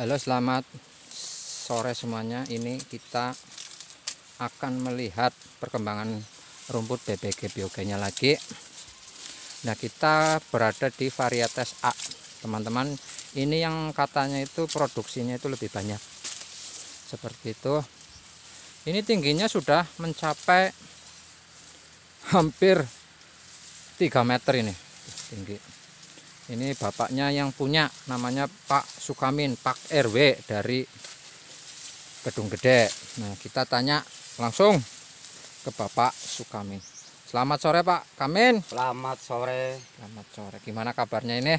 Halo selamat sore semuanya ini kita akan melihat perkembangan rumput BBG biogenya lagi nah kita berada di varietas A teman-teman ini yang katanya itu produksinya itu lebih banyak seperti itu ini tingginya sudah mencapai hampir 3 meter ini tinggi ini bapaknya yang punya namanya Pak Sukamin Pak RW dari Gedung Gede nah kita tanya langsung ke Bapak Sukamin selamat sore Pak Kamin selamat sore selamat sore gimana kabarnya ini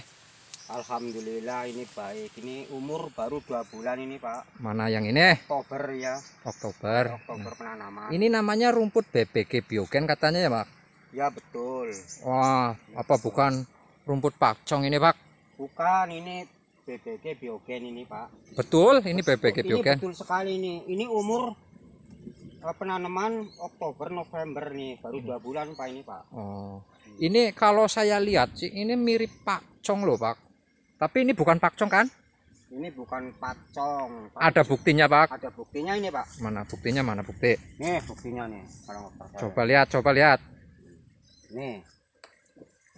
Alhamdulillah ini baik ini umur baru dua bulan ini Pak mana yang ini Oktober ya Oktober Oktober nah. penanaman ini namanya rumput BBG Biogen katanya ya Pak ya betul wah ya, apa bukan rumput pak cong ini pak bukan ini BBG biogen ini pak betul ini BBG biogen ini betul sekali ini ini umur eh, penanaman Oktober November nih baru dua bulan pak ini pak oh ini kalau saya lihat sih ini mirip pak cong loh pak tapi ini bukan pak cong kan ini bukan pak pak. ada buktinya pak ada buktinya ini pak mana buktinya mana bukti nih buktinya nih coba lihat coba lihat nih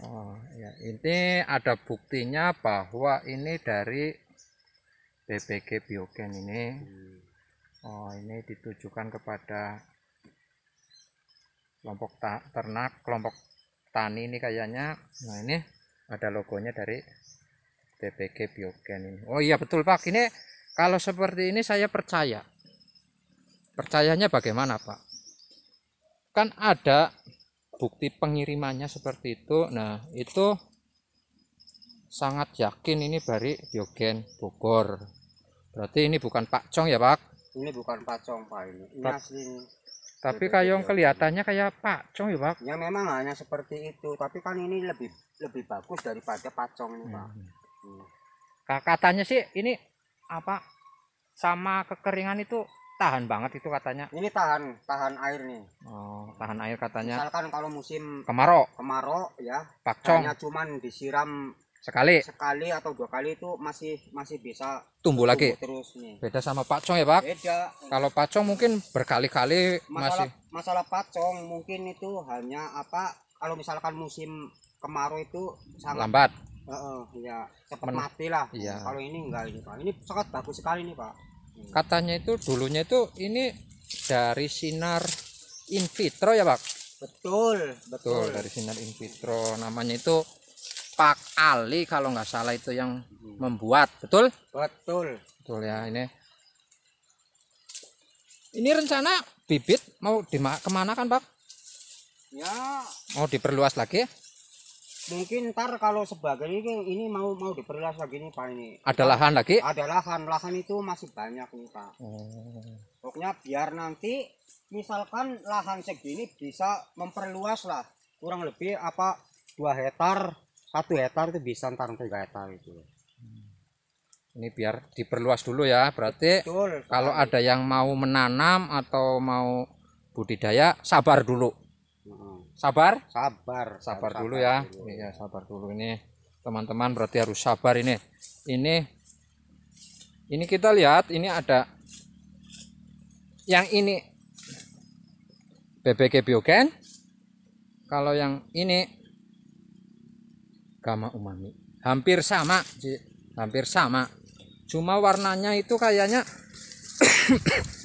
Oh, ya. Ini ada buktinya bahwa ini dari BPG Biogen ini. Hmm. Oh, ini ditujukan kepada kelompok ta ternak, kelompok tani ini kayaknya. Nah, ini ada logonya dari BPG Biogen ini. Oh iya betul Pak, ini kalau seperti ini saya percaya. Percayanya bagaimana Pak? Kan ada bukti pengirimannya seperti itu nah itu sangat yakin ini dari Biogen Bogor berarti ini bukan Pak Cong ya Pak ini bukan Pak Cong Pak ini, ini asli tapi kayak kelihatannya kayak Pak Cong ya Pak ya memang hanya seperti itu tapi kan ini lebih lebih bagus daripada Pak Cong ini Pak hmm. Hmm. katanya sih ini apa sama kekeringan itu tahan banget itu katanya ini tahan tahan air nih oh tahan air katanya misalkan kalau musim kemarau kemarau ya pakcong hanya cuman disiram sekali sekali atau dua kali itu masih masih bisa tumbuh, lagi terus nih beda sama pakcong ya pak beda kalau pakcong mungkin berkali-kali masih masalah pakcong mungkin itu hanya apa kalau misalkan musim kemarau itu sangat lambat Uh, uh, ya cepat mati lah iya. kalau ini enggak ini pak ini sangat bagus sekali nih pak katanya itu dulunya itu ini dari sinar in vitro ya pak betul betul, dari sinar in vitro namanya itu Pak Ali kalau nggak salah itu yang membuat betul betul betul ya ini ini rencana bibit mau dimak kemana kan pak ya mau diperluas lagi mungkin ntar kalau sebagai ini, ini mau mau diperluas lagi nih pak ini ada lahan lagi ada lahan lahan itu masih banyak nih pak hmm. pokoknya biar nanti misalkan lahan segini bisa memperluas lah kurang lebih apa dua hektar satu hektar itu bisa ntar tiga hektar itu hmm. ini biar diperluas dulu ya berarti Betul, kalau ada yang mau menanam atau mau budidaya sabar dulu Sabar? Sabar. Sabar dulu ya. Iya, sabar dulu ini. Teman-teman berarti harus sabar ini. Ini ini kita lihat ini ada yang ini BBG Biogen. Kalau yang ini Gama Umami. Hampir sama, hampir sama. Cuma warnanya itu kayaknya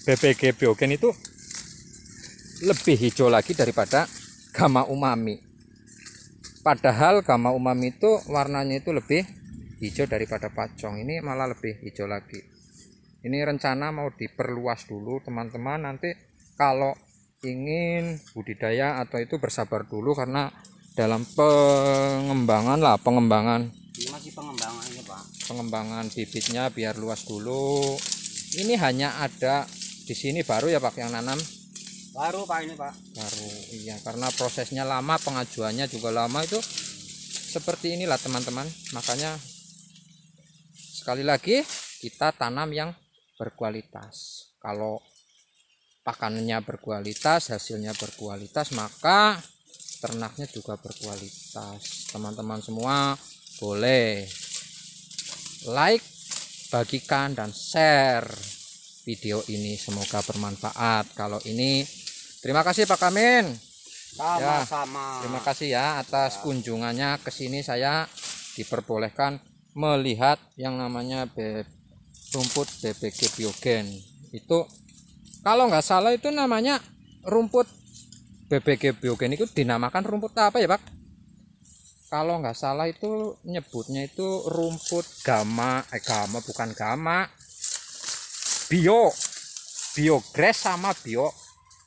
BBG Biogen itu lebih hijau lagi daripada gamma umami padahal gamma umami itu warnanya itu lebih hijau daripada pacong ini malah lebih hijau lagi ini rencana mau diperluas dulu teman-teman nanti kalau ingin budidaya atau itu bersabar dulu karena dalam pengembangan lah pengembangan ini masih pengembangan ini pak pengembangan bibitnya biar luas dulu ini hanya ada di sini baru ya pak yang nanam baru pak ini pak baru iya karena prosesnya lama pengajuannya juga lama itu seperti inilah teman-teman makanya sekali lagi kita tanam yang berkualitas kalau pakannya berkualitas hasilnya berkualitas maka ternaknya juga berkualitas teman-teman semua boleh like bagikan dan share video ini semoga bermanfaat kalau ini Terima kasih Pak Kamin. Sama-sama. Ya, sama. terima kasih ya atas ya. kunjungannya ke sini saya diperbolehkan melihat yang namanya be rumput BBG biogen. Itu kalau nggak salah itu namanya rumput BBG biogen itu dinamakan rumput apa ya, Pak? Kalau nggak salah itu nyebutnya itu rumput gama, eh gama bukan gama, bio, biogres sama bio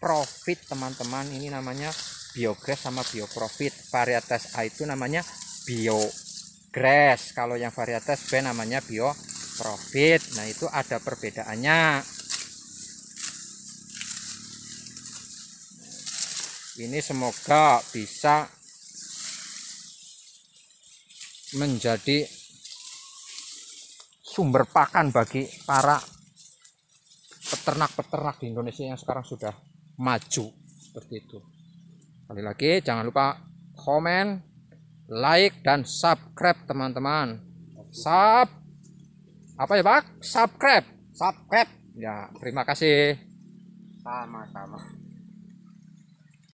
profit teman-teman ini namanya biogas sama bioprofit varietas A itu namanya biogas kalau yang varietas B namanya bioprofit nah itu ada perbedaannya ini semoga bisa menjadi sumber pakan bagi para peternak-peternak di Indonesia yang sekarang sudah maju seperti itu sekali lagi jangan lupa komen like dan subscribe teman-teman sub apa ya pak subscribe subscribe ya terima kasih sama-sama